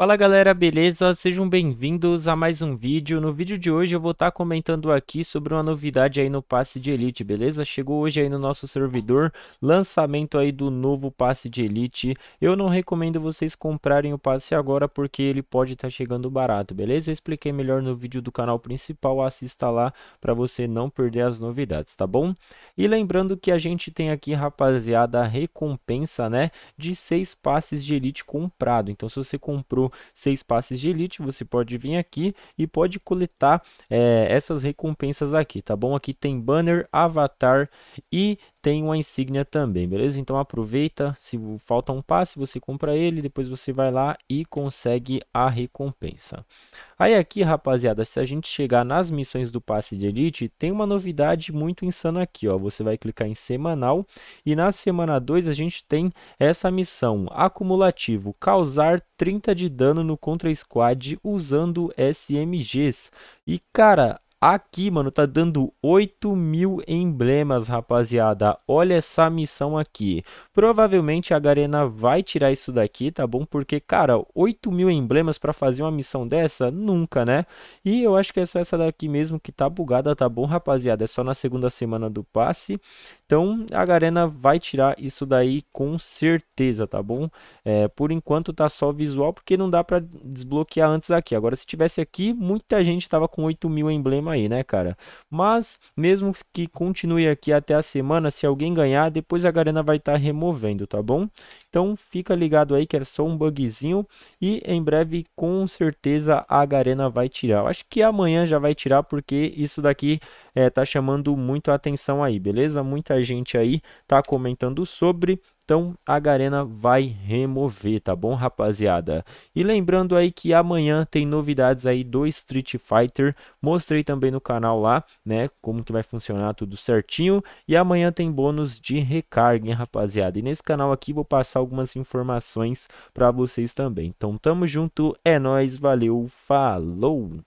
Fala galera, beleza? Sejam bem-vindos a mais um vídeo. No vídeo de hoje eu vou estar tá comentando aqui sobre uma novidade aí no passe de Elite, beleza? Chegou hoje aí no nosso servidor, lançamento aí do novo passe de Elite. Eu não recomendo vocês comprarem o passe agora porque ele pode estar tá chegando barato, beleza? Eu expliquei melhor no vídeo do canal principal, assista lá para você não perder as novidades, tá bom? E lembrando que a gente tem aqui, rapaziada, a recompensa, né, de seis passes de Elite comprado. Então se você comprou seis passes de elite, você pode vir aqui e pode coletar é, essas recompensas aqui, tá bom? Aqui tem banner, avatar e tem uma insígnia também, beleza? Então aproveita, se falta um passe, você compra ele, depois você vai lá e consegue a recompensa. Aí aqui, rapaziada, se a gente chegar nas missões do passe de elite, tem uma novidade muito insana aqui, ó. Você vai clicar em semanal e na semana 2 a gente tem essa missão acumulativo, causar 30 de dano no contra squad usando SMGs. E cara, Aqui, mano, tá dando 8 mil emblemas, rapaziada. Olha essa missão aqui. Provavelmente a Garena vai tirar isso daqui, tá bom? Porque, cara, 8 mil emblemas pra fazer uma missão dessa? Nunca, né? E eu acho que é só essa daqui mesmo que tá bugada, tá bom, rapaziada? É só na segunda semana do passe. Então a Garena vai tirar isso daí com certeza, tá bom? É, por enquanto tá só visual porque não dá para desbloquear antes aqui. Agora se tivesse aqui, muita gente tava com 8 mil emblema aí, né, cara? Mas mesmo que continue aqui até a semana, se alguém ganhar, depois a Garena vai estar tá removendo, tá bom? Então fica ligado aí que é só um bugzinho e em breve com certeza a Garena vai tirar. Eu acho que amanhã já vai tirar porque isso daqui é, tá chamando muito a atenção aí, beleza? Muita gente aí tá comentando sobre. Então a Garena vai remover, tá bom, rapaziada? E lembrando aí que amanhã tem novidades aí do Street Fighter. Mostrei também no canal lá, né, como que vai funcionar tudo certinho. E amanhã tem bônus de recarga, hein, rapaziada? E nesse canal aqui vou passar algumas informações para vocês também. Então tamo junto, é nós, valeu, falou!